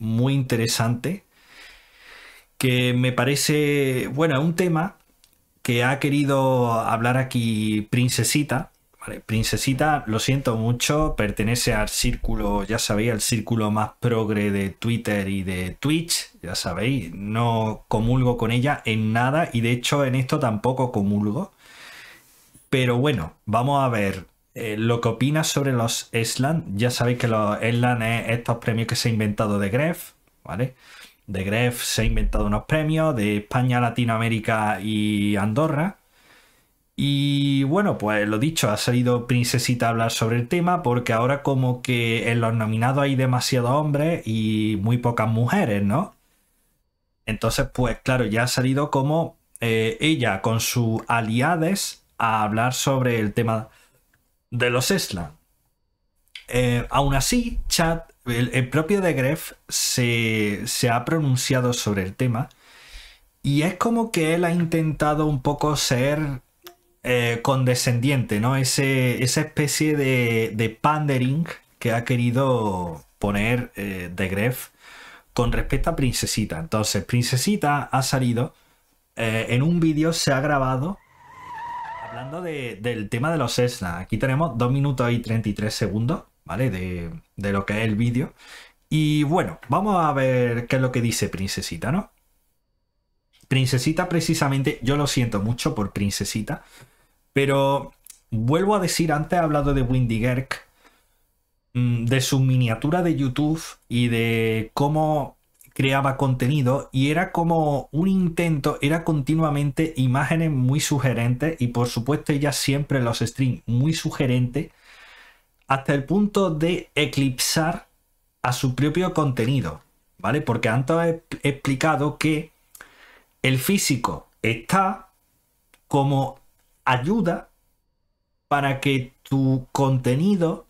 muy interesante que me parece, bueno, un tema que ha querido hablar aquí Princesita. Princesita, lo siento mucho, pertenece al círculo, ya sabéis, al círculo más progre de Twitter y de Twitch, ya sabéis, no comulgo con ella en nada y de hecho en esto tampoco comulgo. Pero bueno, vamos a ver eh, lo que opinas sobre los SLAN. Ya sabéis que los SLAN es estos premios que se ha inventado de Gref, ¿vale? De Gref se ha inventado unos premios de España, Latinoamérica y Andorra. Y bueno, pues lo dicho, ha salido Princesita a hablar sobre el tema porque ahora como que en los nominados hay demasiados hombres y muy pocas mujeres, ¿no? Entonces, pues claro, ya ha salido como eh, ella con sus aliades a hablar sobre el tema de los Esla. Eh, aún así, chat, el, propio de Gref se, ha pronunciado sobre el tema y es como que él ha intentado un poco ser eh, condescendiente, ¿no? Ese, esa especie de, pandering que ha querido poner eh, de Gref con respecto a Princesita. Entonces, Princesita ha salido en un vídeo, se ha grabado hablando del tema de los Cessna, aquí tenemos 2 minutos y 33 segundos, ¿vale? De, de lo que es el vídeo. Y bueno, vamos a ver qué es lo que dice Princesita, ¿no? Princesita precisamente, yo lo siento mucho por Princesita, pero vuelvo a decir, antes he hablado de Windy Gerk, mm, de su miniatura de YouTube y de cómo creaba contenido y era como un intento, era continuamente imágenes muy sugerentes y por supuesto ella siempre los streams muy sugerente hasta el punto de eclipsar a su propio contenido, ¿vale? Porque antes he explicado que el físico está como ayuda para que tu contenido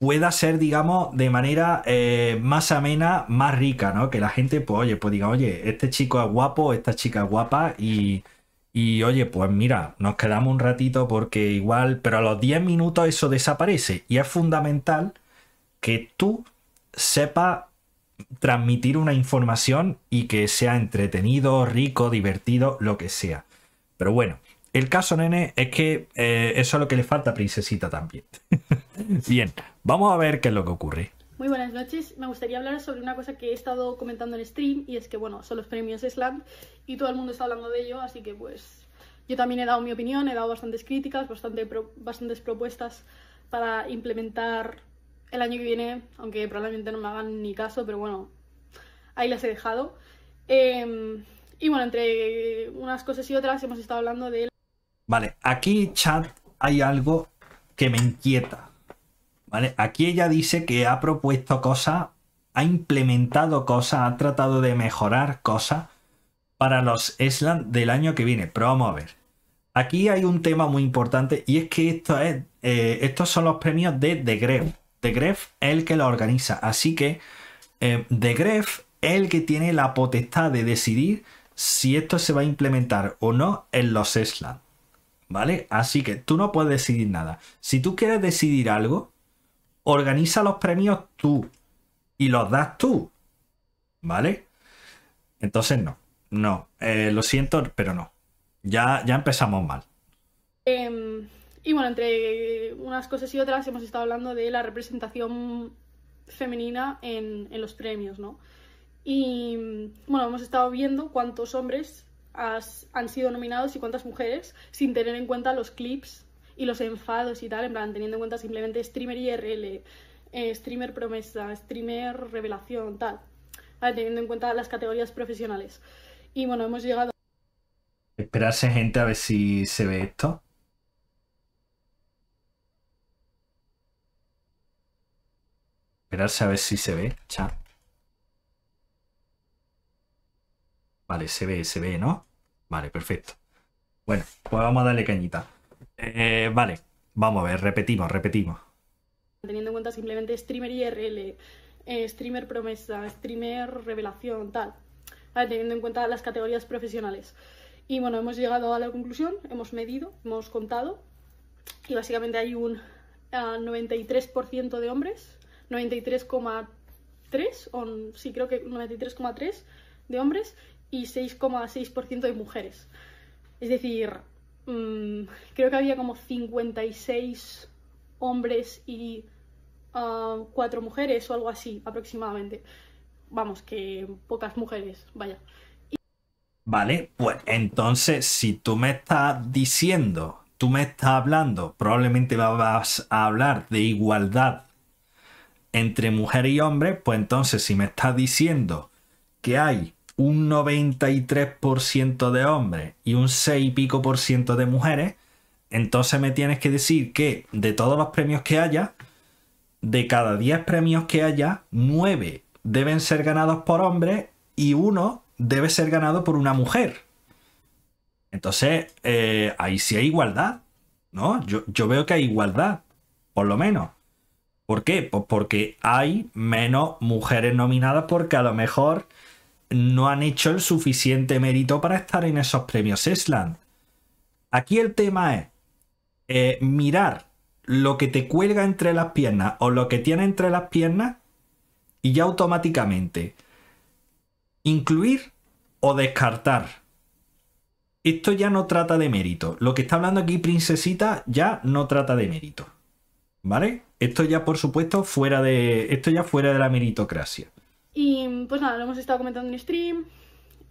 pueda ser, digamos, de manera eh, más amena, más rica, ¿no? Que la gente, pues, oye, pues diga, oye, este chico es guapo, esta chica es guapa y, oye, pues mira, nos quedamos un ratito porque igual, pero a los 10 minutos eso desaparece y es fundamental que tú sepas transmitir una información y que sea entretenido, rico, divertido, lo que sea. Pero bueno, el caso, nene, es que eh, eso es lo que le falta a Princesita también. Bien. Vamos a ver qué es lo que ocurre. Muy buenas noches. Me gustaría hablar sobre una cosa que he estado comentando en stream y es que, bueno, son los premios Slam y todo el mundo está hablando de ello, así que pues yo también he dado mi opinión, he dado bastantes críticas, bastantes propuestas para implementar el año que viene, aunque probablemente no me hagan ni caso, pero bueno, ahí las he dejado. Em, y bueno, entre unas cosas y otras hemos estado hablando de... Vale, aquí chat hay algo que me inquieta. Aquí ella dice que ha propuesto cosas, ha implementado cosas, ha tratado de mejorar cosas para los SLAN del año que viene. Pero vamos a ver. Aquí hay un tema muy importante y es que esto es, eh, estos son los premios de The Gref. The Gref es el que lo organiza. Así que eh, The Gref es el que tiene la potestad de decidir si esto se va a implementar o no en los SLAN. ¿Vale? Así que tú no puedes decidir nada. Si tú quieres decidir algo, organiza los premios tú y los das tú, ¿vale? Entonces no, no, eh, lo siento, pero no. Ya, ya empezamos mal. Em, y bueno, entre unas cosas y otras hemos estado hablando de la representación femenina en, los premios, ¿no? Y bueno, hemos estado viendo cuántos hombres han sido nominados y cuántas mujeres, sin tener en cuenta los clips y los enfados y tal, en plan, teniendo en cuenta simplemente streamer IRL, eh, streamer promesa, streamer revelación, tal, teniendo en cuenta las categorías profesionales. Y bueno, hemos llegado... Esperarse gente a ver si se ve esto. Esperarse a ver si se ve, chat. Vale, se ve, se ve, ¿no? Vale, perfecto. Bueno, pues vamos a darle cañita. Eh, vale, vamos a ver, repetimos, repetimos. Teniendo en cuenta simplemente streamer IRL, eh, streamer promesa, streamer revelación, tal. teniendo en cuenta las categorías profesionales. Y bueno, hemos llegado a la conclusión, hemos medido, hemos contado. Y básicamente hay un 93% ah, de hombres, 93,3 o sí creo que 93,3 de hombres y 6,6% de mujeres. Es decir, Mm, creo que había como 56 hombres y ah, cuatro mujeres o algo así aproximadamente. Vamos, que pocas mujeres, vaya. Vale, pues entonces si tú me estás diciendo, tú me estás hablando, probablemente vas a hablar de igualdad entre mujer y hombre, pues entonces si me estás diciendo que hay un 93% de hombres y un 6 y pico por ciento de mujeres, entonces me tienes que decir que de todos los premios que haya, de cada 10 premios que haya, 9 deben ser ganados por hombres y uno debe ser ganado por una mujer. Entonces, eh, ahí sí hay igualdad, ¿no? Yo, yo, veo que hay igualdad, por lo menos. ¿Por qué? Pues porque hay menos mujeres nominadas porque a lo mejor no han hecho el suficiente mérito para estar en esos premios Esland. Aquí el tema es eh, mirar lo que te cuelga entre las piernas o lo que tiene entre las piernas y ya automáticamente incluir o descartar. Esto ya no trata de mérito. Lo que está hablando aquí Princesita ya no trata de mérito. ¿Vale? Esto ya por supuesto fuera de esto ya fuera de la meritocracia pues nada, lo hemos estado comentando en stream,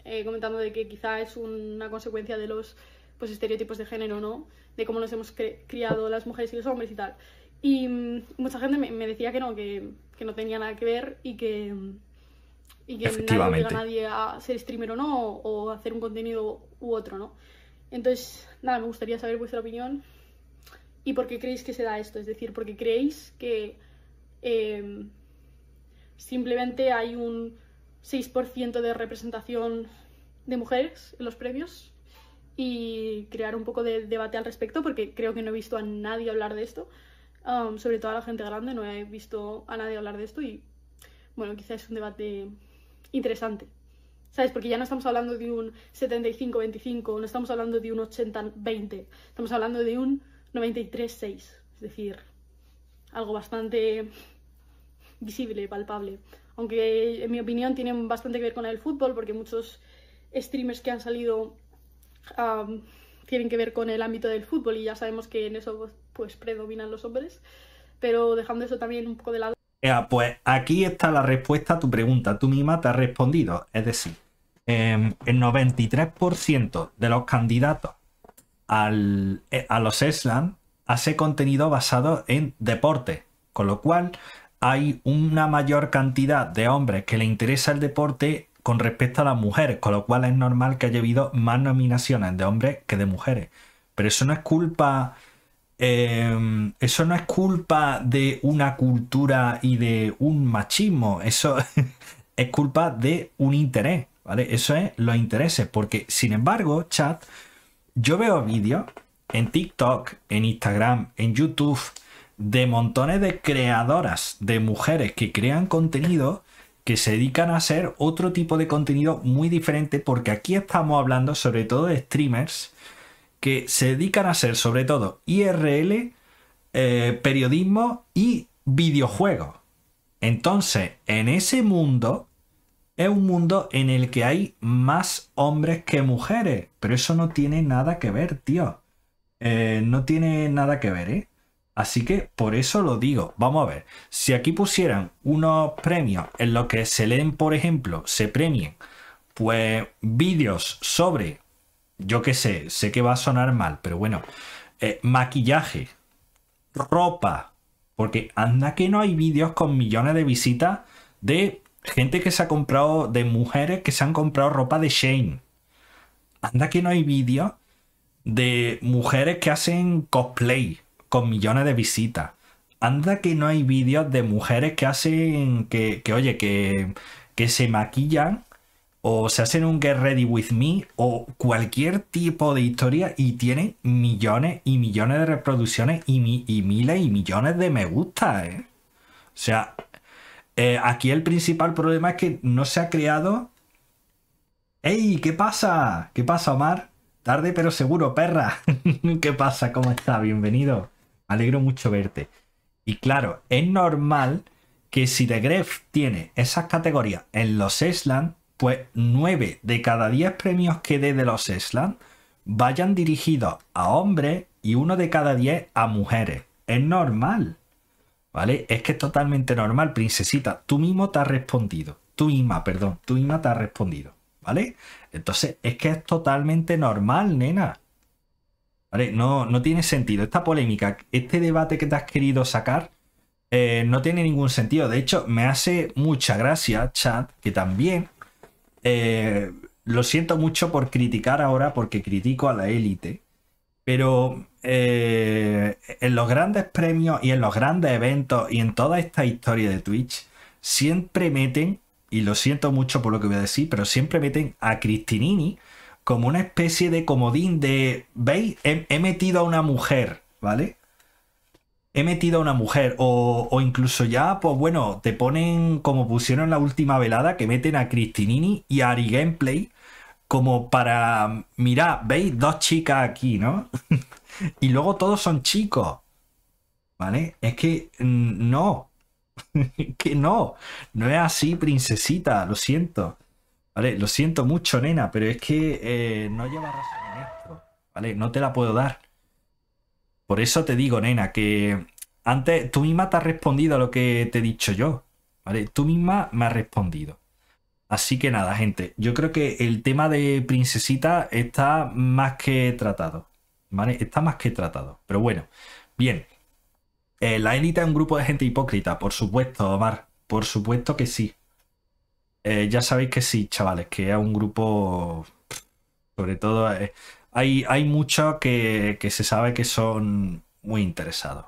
eh, comentando de que quizá es una consecuencia de los pues, estereotipos de género, ¿no? De cómo nos hemos criado las mujeres y los hombres y tal. Y mm, mucha gente me, decía que no, que, no tenía nada que ver y que, y nadie obliga a nadie a ser streamer o no, o, hacer un contenido u otro, ¿no? Entonces, nada, me gustaría saber vuestra opinión y por qué creéis que se da esto. Es decir, porque creéis que em, simplemente hay un 6% de representación de mujeres en los premios y crear un poco de debate al respecto porque creo que no he visto a nadie hablar de esto, um, sobre todo a la gente grande, no he visto a nadie hablar de esto y bueno, quizás es un debate interesante. ¿Sabes? Porque ya no estamos hablando de un 75-25, no estamos hablando de un 80-20, estamos hablando de un 93-6, es decir, algo bastante visible, palpable. Aunque en mi opinión tienen bastante que ver con el fútbol, porque muchos streamers que han salido tienen que ver con el ámbito del fútbol y ya sabemos que en eso pues predominan los hombres. Pero dejando eso también un poco de lado. pues aquí está la respuesta a tu pregunta. Tú misma te has respondido. Es decir, em, el 93% de los candidatos al, eh, a los ESLAN hace contenido basado en deporte. Con lo cual, hay una mayor cantidad de hombres que le interesa el deporte con respecto a las mujeres, con lo cual es normal que haya habido más nominaciones de hombres que de mujeres. Pero eso no es culpa. Em, eso no es culpa de una cultura y de un machismo. Eso es culpa de un interés. ¿Vale? Eso es los intereses. Porque, sin embargo, chat, yo veo vídeos en TikTok, en Instagram, en YouTube de montones de creadoras, de mujeres que crean contenido, que se dedican a hacer otro tipo de contenido muy diferente, porque aquí estamos hablando sobre todo de streamers que se dedican a hacer sobre todo IRL, eh, periodismo y videojuegos. Entonces, en ese mundo es un mundo en el que hay más hombres que mujeres, pero eso no tiene nada que ver, tío. Eh, no tiene nada que ver, ¿eh? Así que por eso lo digo. Vamos a ver, si aquí pusieran unos premios en los que se leen, por ejemplo, se premien, pues vídeos sobre, yo qué sé, sé que va a sonar mal, pero bueno, eh, maquillaje, ropa, porque anda que no hay vídeos con millones de visitas de gente que se ha comprado, de mujeres que se han comprado ropa de Shane. Anda que no hay vídeos de mujeres que hacen cosplay con millones de visitas. Anda que no hay vídeos de mujeres que hacen que, oye, que, que se maquillan o se hacen un Get Ready With Me o cualquier tipo de historia y tienen millones y millones de reproducciones y, y miles y millones de me gusta. ¿eh? O sea, eh, aquí el principal problema es que no se ha creado... ¡Ey! ¿Qué pasa? ¿Qué pasa, Omar? Tarde pero seguro, perra. ¿Qué pasa? ¿Cómo está? Bienvenido alegro mucho verte. Y claro, es normal que si The Gref tiene esas categorías en los Esland, pues 9 de cada 10 premios que dé de los Esland vayan dirigidos a hombres y uno de cada 10 a mujeres. Es normal. ¿Vale? Es que es totalmente normal, princesita. Tú mismo te has respondido. Tú misma, perdón. Tú misma te has respondido. ¿Vale? Entonces, es que es totalmente normal, nena. No, tiene sentido. Esta polémica, este debate que te has querido sacar, eh, no tiene ningún sentido. De hecho, me hace mucha gracia, chat, que también eh, lo siento mucho por criticar ahora, porque critico a la élite, pero eh, en los grandes premios y en los grandes eventos y en toda esta historia de Twitch, siempre meten, y lo siento mucho por lo que voy a decir, pero siempre meten a Cristinini como una especie de comodín de, ¿veis? He, metido a una mujer, ¿vale? He metido a una mujer. O, incluso ya, pues bueno, te ponen como pusieron la última velada, que meten a Cristinini y a Ari Gameplay como para, mirad, ¿veis? Dos chicas aquí, ¿no? y luego todos son chicos. ¿Vale? Es que mm, no. que no. No es así, princesita, lo siento. Vale, lo siento mucho, nena, pero es que eh, no lleva esto Vale, no te la puedo dar. Por eso te digo, nena, que antes tú misma te has respondido a lo que te he dicho yo. Vale, tú misma me has respondido. Así que nada, gente, yo creo que el tema de princesita está más que tratado. ¿Vale? Está más que tratado. Pero bueno, bien. Eh, la élite es un grupo de gente hipócrita, por supuesto, Omar. Por supuesto que sí. Eh, ya sabéis que sí, chavales, que es un grupo, sobre todo, eh, hay, hay muchos que, que se sabe que son muy interesados.